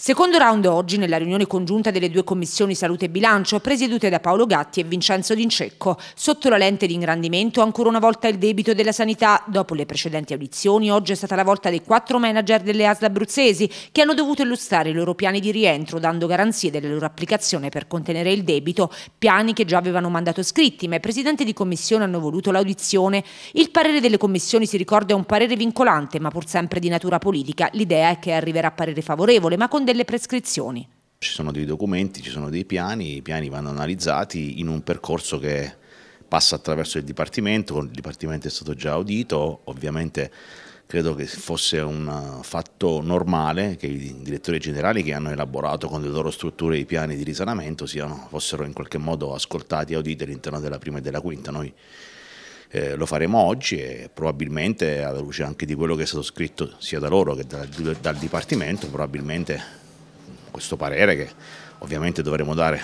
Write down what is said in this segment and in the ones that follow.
Secondo round oggi nella riunione congiunta delle due commissioni salute e bilancio presiedute da Paolo Gatti e Vincenzo D'Incecco. Sotto la lente di ingrandimento ancora una volta il debito della sanità. Dopo le precedenti audizioni oggi è stata la volta dei quattro manager delle ASL abruzzesi che hanno dovuto illustrare i loro piani di rientro dando garanzie della loro applicazione per contenere il debito, piani che già avevano mandato scritti ma i presidenti di commissione hanno voluto l'audizione. Il parere delle commissioni si ricorda è un parere vincolante ma pur sempre di natura politica. L'idea è che arriverà parere favorevole ma con delle prescrizioni. Ci sono dei documenti, ci sono dei piani, i piani vanno analizzati in un percorso che passa attraverso il Dipartimento, il Dipartimento è stato già audito, ovviamente credo che fosse un fatto normale che i direttori generali che hanno elaborato con le loro strutture i piani di risanamento siano, fossero in qualche modo ascoltati e auditi all'interno della prima e della quinta. Noi eh, lo faremo oggi e probabilmente alla luce anche di quello che è stato scritto sia da loro che da, dal Dipartimento, probabilmente questo parere che ovviamente dovremo dare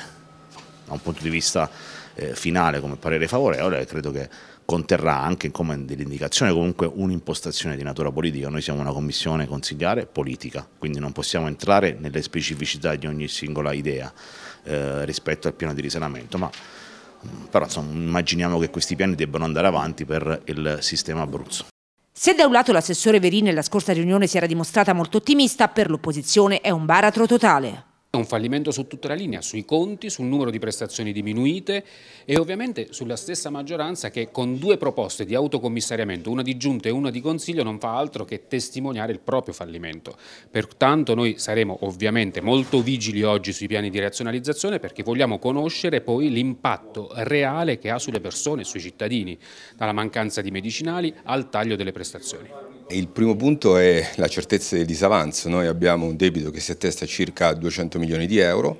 da un punto di vista eh, finale come parere favorevole, credo che conterrà anche come dell'indicazione comunque un'impostazione di natura politica. Noi siamo una commissione consigliare politica, quindi non possiamo entrare nelle specificità di ogni singola idea eh, rispetto al piano di risanamento, ma però insomma, immaginiamo che questi piani debbano andare avanti per il sistema Abruzzo. Se da un lato l'assessore Verini nella scorsa riunione si era dimostrata molto ottimista, per l'opposizione è un baratro totale. È un fallimento su tutta la linea, sui conti, sul numero di prestazioni diminuite e ovviamente sulla stessa maggioranza che con due proposte di autocommissariamento, una di giunta e una di consiglio, non fa altro che testimoniare il proprio fallimento. Pertanto noi saremo ovviamente molto vigili oggi sui piani di razionalizzazione perché vogliamo conoscere poi l'impatto reale che ha sulle persone, sui cittadini, dalla mancanza di medicinali al taglio delle prestazioni. Il primo punto è la certezza del disavanzo. Noi abbiamo un debito che si attesta a circa 200 milioni di euro,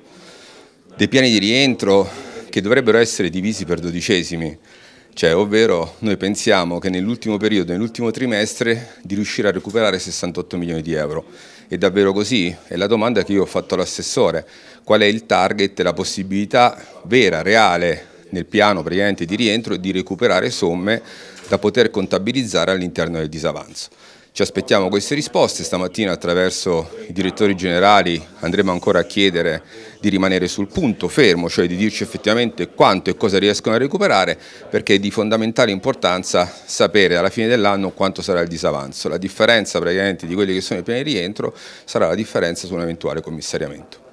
dei piani di rientro che dovrebbero essere divisi per dodicesimi, cioè ovvero noi pensiamo che nell'ultimo periodo, nell'ultimo trimestre, di riuscire a recuperare 68 milioni di euro. È davvero così? È la domanda che io ho fatto all'assessore. Qual è il target, la possibilità vera, reale nel piano praticamente di rientro e di recuperare somme da poter contabilizzare all'interno del disavanzo. Ci aspettiamo queste risposte, stamattina attraverso i direttori generali andremo ancora a chiedere di rimanere sul punto fermo, cioè di dirci effettivamente quanto e cosa riescono a recuperare perché è di fondamentale importanza sapere alla fine dell'anno quanto sarà il disavanzo. La differenza praticamente di quelli che sono i piani di rientro sarà la differenza su un eventuale commissariamento.